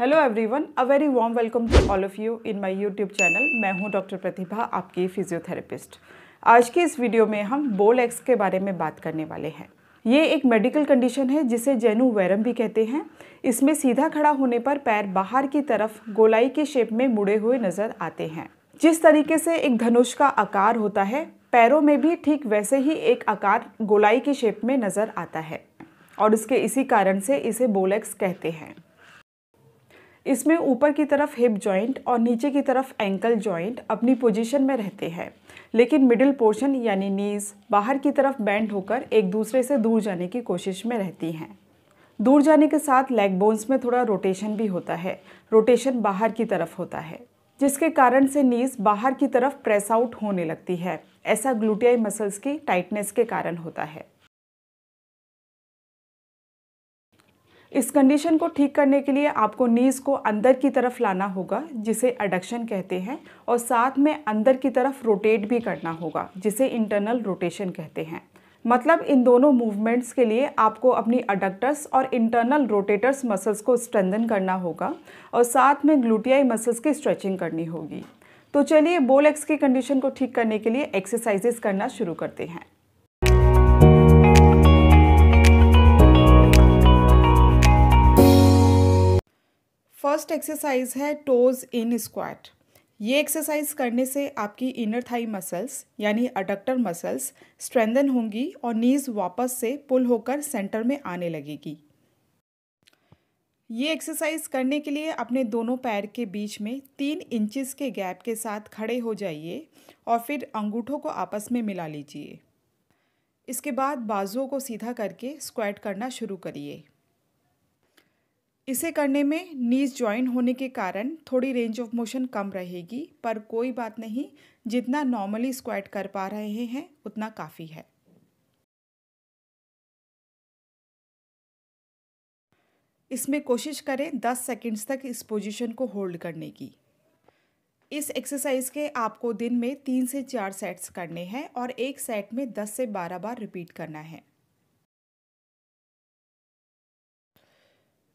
hello everyone a very warm welcome to all of you in my YouTube channel मैं हूं doctor प्रतिभा आपकी physiotherapist आज की इस वीडियो में हम बोल एक्स के बारे में बात करने वाले हैं ये एक मेडिकल कंडीशन है जिसे जेनु वैरम भी कहते हैं इसमें सीधा खड़ा होने पर पैर बाहर की तरफ गोलाई के शेप में मुड़े हुए नज़र आते हैं जिस तरीके से एक धनुष का आकार होता है पैरों में भी ठीक वैसे ही एक आकार गोलाई के शेप में नज़र आता है और इसके इसी कारण से इसे बोलेक्स कहते हैं इसमें ऊपर की तरफ हिप जॉइंट और नीचे की तरफ एंकल जॉइंट अपनी पोजीशन में रहते हैं लेकिन मिडिल पोर्शन यानी नीज बाहर की तरफ बैंड होकर एक दूसरे से दूर जाने की कोशिश में रहती हैं दूर जाने के साथ लेग बोन्स में थोड़ा रोटेशन भी होता है रोटेशन बाहर की तरफ होता है जिसके कारण से नीज बाहर की तरफ प्रेस आउट होने लगती है ऐसा ग्लूटियाई मसल्स की टाइटनेस के कारण होता है इस कंडीशन को ठीक करने के लिए आपको नीज़ को अंदर की तरफ लाना होगा जिसे अडक्शन कहते हैं और साथ में अंदर की तरफ रोटेट भी करना होगा जिसे इंटरनल रोटेशन कहते हैं मतलब इन दोनों मूवमेंट्स के लिए आपको अपनी अडक्टर्स और इंटरनल रोटेटर्स मसल्स को स्ट्रेंदन करना होगा और साथ में ग्लूटियाई मसल्स की स्ट्रेचिंग करनी होगी तो चलिए बोलेक्स की कंडीशन को ठीक करने के लिए एक्सरसाइजेस करना शुरू करते हैं फर्स्ट एक्सरसाइज है टोज़ इन स्क्वाट ये एक्सरसाइज करने से आपकी इनर थाई मसल्स यानी अडक्टर मसल्स स्ट्रेंदन होंगी और नीज़ वापस से पुल होकर सेंटर में आने लगेगी ये एक्सरसाइज करने के लिए अपने दोनों पैर के बीच में तीन इंचेस के गैप के साथ खड़े हो जाइए और फिर अंगूठों को आपस में मिला लीजिए इसके बाद बाजुओं को सीधा करके स्क्वाट करना शुरू करिए इसे करने में नीज ज्वाइन होने के कारण थोड़ी रेंज ऑफ मोशन कम रहेगी पर कोई बात नहीं जितना नॉर्मली स्क्वाट कर पा रहे हैं उतना काफ़ी है इसमें कोशिश करें 10 सेकंड्स तक इस पोजीशन को होल्ड करने की इस एक्सरसाइज के आपको दिन में तीन से चार सेट्स करने हैं और एक सेट में 10 से 12 बार रिपीट करना है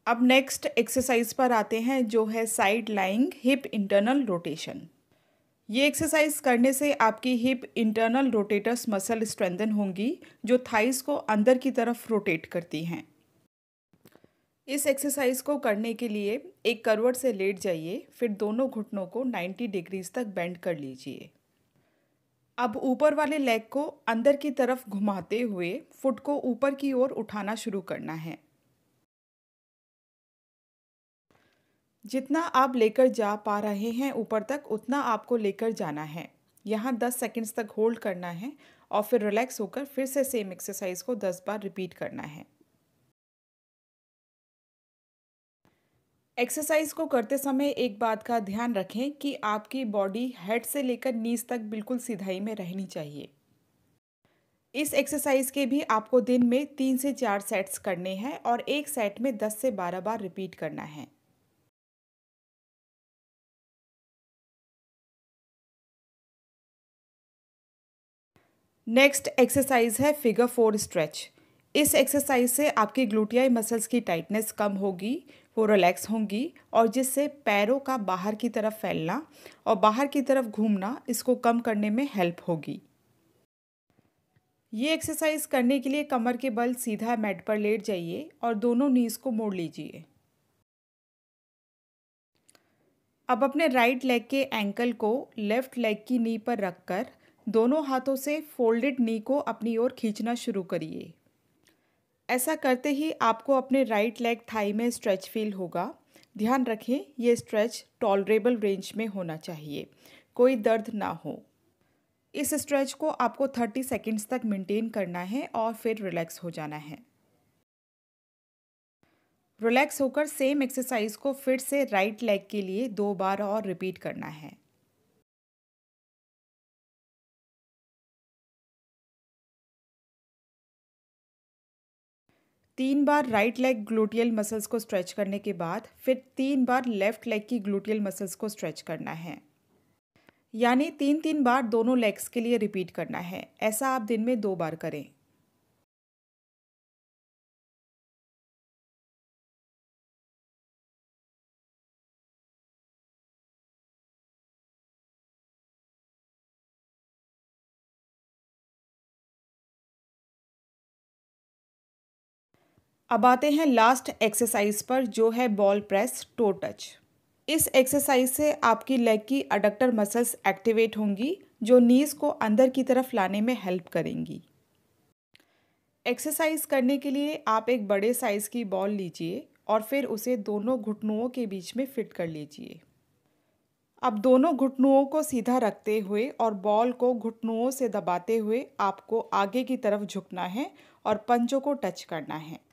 अब नेक्स्ट एक्सरसाइज पर आते हैं जो है side lying hip internal rotation ये एक्सरसाइज करने से आपकी hip internal rotators muscle strengthen होंगी जो थाइस को अंदर की तरफ रोटेट करती हैं इस एक्सरसाइज को करने के लिए एक करवट से लेट जाइए फिर दोनों घुटनों को 90 डिग्रीज तक बेंड कर लीजिए अब ऊपर वाले लेग को अंदर की तरफ घुमाते हुए फुट को ऊपर की ओर उठाना शुरू करना है जितना आप लेकर जा पा रहे हैं ऊपर तक उतना आपको लेकर जाना है यहाँ 10 सेकंड्स तक होल्ड करना है और फिर रिलैक्स होकर फिर से सेम एक्सरसाइज को 10 बार रिपीट करना है एक्सरसाइज को करते समय एक बात का ध्यान रखें कि आपकी बॉडी हेड से लेकर नीज तक बिल्कुल सिधाई में रहनी चाहिए इस एक्सरसाइज के भी आपको दिन में तीन से चार सेट्स करने हैं और एक सेट में दस से बारह बार रिपीट करना है नेक्स्ट एक्सरसाइज है फिगर फोर स्ट्रेच इस एक्सरसाइज से आपकी ग्लूटियाई मसल्स की टाइटनेस कम होगी वो रिलैक्स होंगी और जिससे पैरों का बाहर की तरफ फैलना और बाहर की तरफ घूमना इसको कम करने में हेल्प होगी ये एक्सरसाइज करने के लिए कमर के बल सीधा मैट पर लेट जाइए और दोनों नीज़ को मोड़ लीजिए अब अपने राइट लेग के एंकल को लेफ़्ट लेग की नी पर रखकर दोनों हाथों से फोल्डेड नी को अपनी ओर खींचना शुरू करिए ऐसा करते ही आपको अपने राइट लेग थाई में स्ट्रेच फील होगा ध्यान रखें ये स्ट्रेच टॉलरेबल रेंज में होना चाहिए कोई दर्द ना हो इस स्ट्रेच को आपको 30 सेकेंड्स तक मेंटेन करना है और फिर रिलैक्स हो जाना है रिलैक्स होकर सेम एक्सरसाइज को फिर से राइट लेग के लिए दो बार और रिपीट करना है तीन बार राइट लेग ग्लूटियल मसल्स को स्ट्रेच करने के बाद फिर तीन बार लेफ्ट लेग की ग्लूटियल मसल्स को स्ट्रेच करना है यानी तीन तीन बार दोनों लेग्स के लिए रिपीट करना है ऐसा आप दिन में दो बार करें अब आते हैं लास्ट एक्सरसाइज पर जो है बॉल प्रेस टो टच इस एक्सरसाइज से आपकी लेग की अडक्टर मसल्स एक्टिवेट होंगी जो नीज़ को अंदर की तरफ लाने में हेल्प करेंगी एक्सरसाइज करने के लिए आप एक बड़े साइज़ की बॉल लीजिए और फिर उसे दोनों घुटनुओं के बीच में फिट कर लीजिए अब दोनों घुटनुओं को सीधा रखते हुए और बॉल को घुटनुओं से दबाते हुए आपको आगे की तरफ झुकना है और पंचों को टच करना है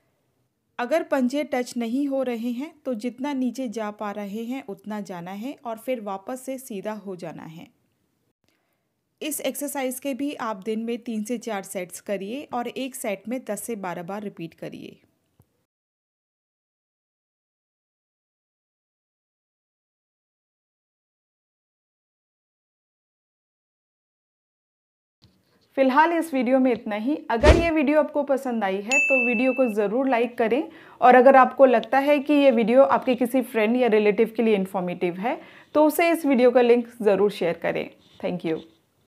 अगर पंजे टच नहीं हो रहे हैं तो जितना नीचे जा पा रहे हैं उतना जाना है और फिर वापस से सीधा हो जाना है इस एक्सरसाइज के भी आप दिन में तीन से चार सेट्स करिए और एक सेट में दस से बारह बार रिपीट करिए फिलहाल इस वीडियो में इतना ही अगर ये वीडियो आपको पसंद आई है तो वीडियो को ज़रूर लाइक करें और अगर आपको लगता है कि ये वीडियो आपके किसी फ्रेंड या रिलेटिव के लिए इन्फॉर्मेटिव है तो उसे इस वीडियो का लिंक ज़रूर शेयर करें थैंक यू